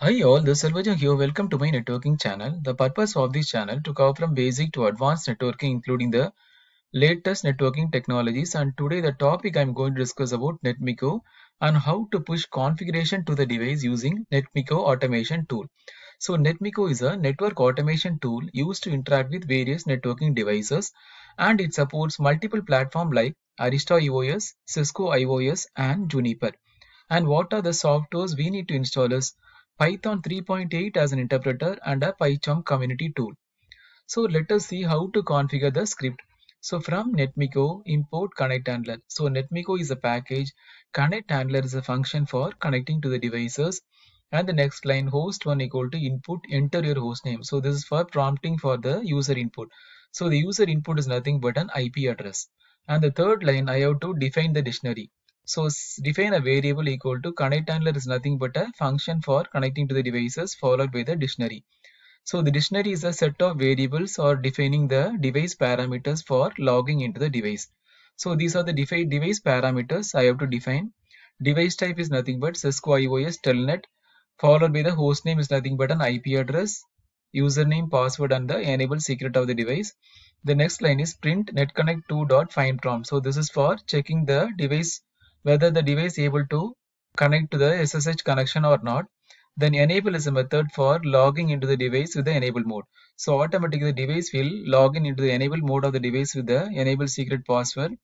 Hi all, this is Selvaja here. Welcome to my networking channel. The purpose of this channel to cover from basic to advanced networking including the latest networking technologies and today the topic I am going to discuss about NetMiko and how to push configuration to the device using NetMiko automation tool. So NetMiko is a network automation tool used to interact with various networking devices and it supports multiple platforms like Arista EOS, Cisco iOS and Juniper. And what are the softwares we need to install as Python 3.8 as an interpreter and a PyCharm community tool. So let us see how to configure the script. So from NetMiko, import connect handler. So NetMiko is a package, connect handler is a function for connecting to the devices and the next line host one equal to input enter your host name. So this is for prompting for the user input. So the user input is nothing but an IP address. And the third line I have to define the dictionary. So define a variable equal to connect handler is nothing but a function for connecting to the devices followed by the dictionary. So the dictionary is a set of variables or defining the device parameters for logging into the device. So these are the device parameters I have to define. Device type is nothing but Cisco IOS telnet followed by the host name is nothing but an IP address, username, password and the enable secret of the device. The next line is print netconnect prompt. So this is for checking the device whether the device able to connect to the SSH connection or not. Then enable is a method for logging into the device with the enable mode. So automatically the device will log in into the enable mode of the device with the enable secret password.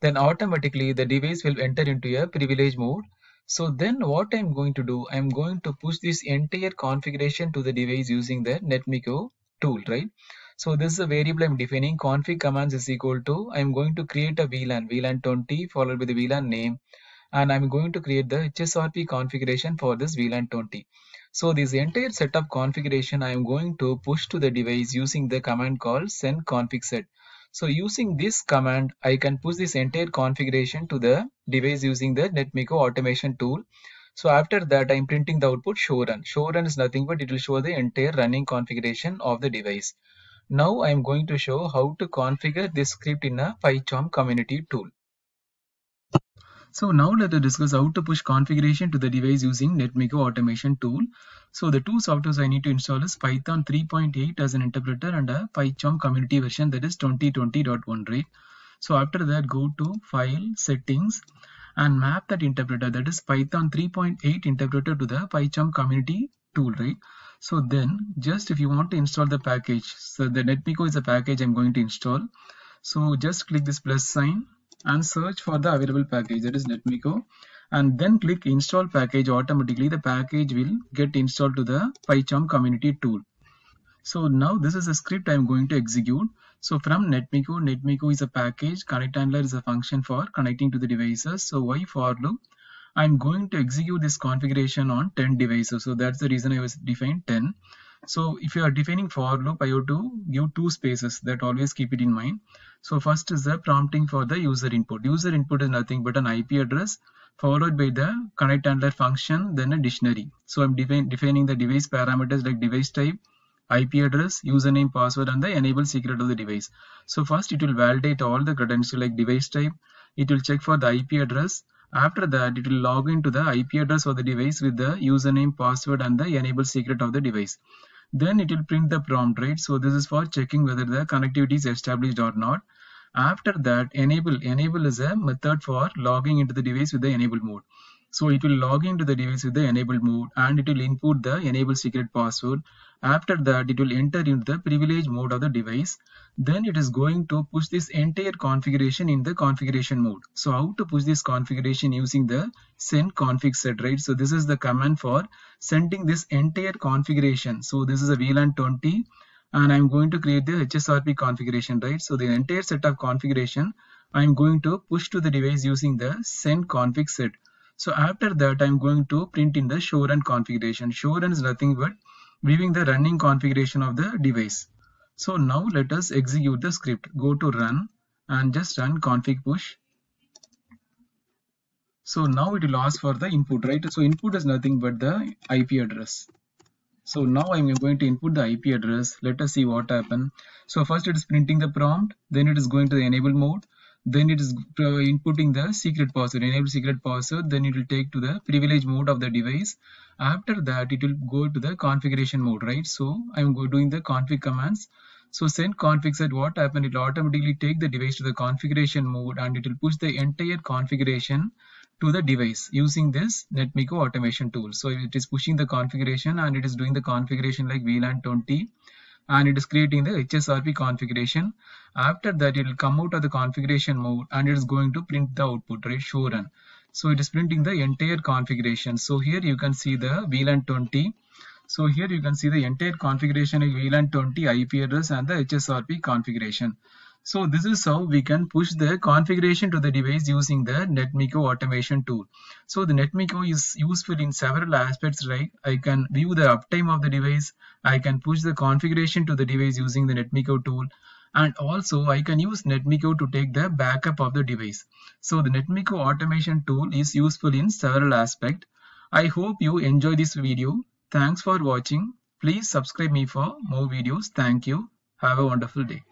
Then automatically the device will enter into a privilege mode. So then what I'm going to do, I'm going to push this entire configuration to the device using the NetMiko tool, right? So this is a variable I'm defining config commands is equal to I'm going to create a VLAN VLAN 20 followed by the VLAN name and I'm going to create the HSRP configuration for this VLAN 20. So this entire setup configuration I am going to push to the device using the command called send config set. So using this command, I can push this entire configuration to the device using the NetMiko automation tool. So after that, I'm printing the output show run. Show run is nothing but it will show the entire running configuration of the device. Now I am going to show how to configure this script in a PyCharm community tool. So now let us discuss how to push configuration to the device using NetMiko automation tool. So the two softwares I need to install is Python 3.8 as an interpreter and a PyCharm community version that is 2020.1 right. So after that go to file settings and map that interpreter that is Python 3.8 interpreter to the PyCharm community tool right. So then just if you want to install the package, so the NetMiko is a package I'm going to install. So just click this plus sign and search for the available package that is NetMiko and then click install package automatically the package will get installed to the PyCharm community tool. So now this is a script I'm going to execute. So from NetMiko, NetMiko is a package, connect handler is a function for connecting to the devices. So why for loop? I'm going to execute this configuration on 10 devices. So that's the reason I was defined 10. So if you are defining for loop, I have to give two spaces that always keep it in mind. So first is the prompting for the user input. User input is nothing but an IP address followed by the connect handler function, then a dictionary. So I'm defining the device parameters like device type, IP address, username, password, and the enable secret of the device. So first it will validate all the credentials like device type. It will check for the IP address. After that, it will log into the IP address of the device with the username, password and the enable secret of the device. Then it will print the prompt, right? So this is for checking whether the connectivity is established or not. After that, enable. Enable is a method for logging into the device with the enable mode. So it will log into the device with the enabled mode and it will input the enable secret password. After that, it will enter into the privilege mode of the device. Then it is going to push this entire configuration in the configuration mode. So how to push this configuration using the send config set, right? So this is the command for sending this entire configuration. So this is a VLAN 20 and I'm going to create the HSRP configuration, right? So the entire set of configuration I'm going to push to the device using the send config set. So after that, I'm going to print in the show run configuration. Show run is nothing but viewing the running configuration of the device. So now let us execute the script. Go to run and just run config push. So now it will ask for the input, right? So input is nothing but the IP address. So now I'm going to input the IP address. Let us see what happens. So first it is printing the prompt, then it is going to the enable mode, then it is uh, inputting the secret password enable secret password then it will take to the privilege mode of the device after that it will go to the configuration mode right so i'm doing the config commands so send config said what happened it will automatically take the device to the configuration mode and it will push the entire configuration to the device using this Netmiko automation tool so it is pushing the configuration and it is doing the configuration like vlan 20 and it is creating the HSRP configuration. After that, it will come out of the configuration mode and it is going to print the output, right? Show run. So it is printing the entire configuration. So here you can see the VLAN 20. So here you can see the entire configuration of VLAN 20 IP address and the HSRP configuration. So this is how we can push the configuration to the device using the NetMiko automation tool. So the NetMiko is useful in several aspects, right? I can view the uptime of the device. I can push the configuration to the device using the NetMiko tool. And also I can use NetMiko to take the backup of the device. So the NetMiko automation tool is useful in several aspects. I hope you enjoy this video. Thanks for watching. Please subscribe me for more videos. Thank you. Have a wonderful day.